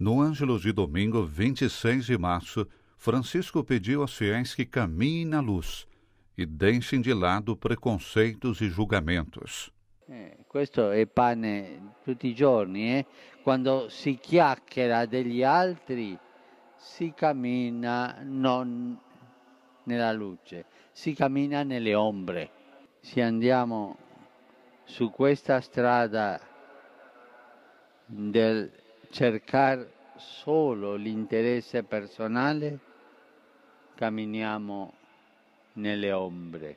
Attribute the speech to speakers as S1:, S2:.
S1: No Ângelo de domingo 26 de março, Francisco pediu aos fiéis que caminhem na luz e deixem de lado preconceitos e julgamentos.
S2: É, questo é pane tutti i giorni, eh? quando si chiacchiera degli altri si cammina non nella luce, si cammina nelle ombre. Se andiamo su questa strada del cercare solo l'interesse personale, camminiamo nelle ombre.